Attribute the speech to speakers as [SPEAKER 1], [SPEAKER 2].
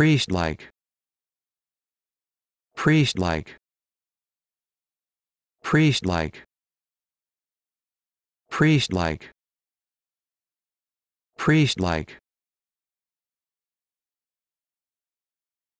[SPEAKER 1] priest-like priest-like priest-like priest-like priest-like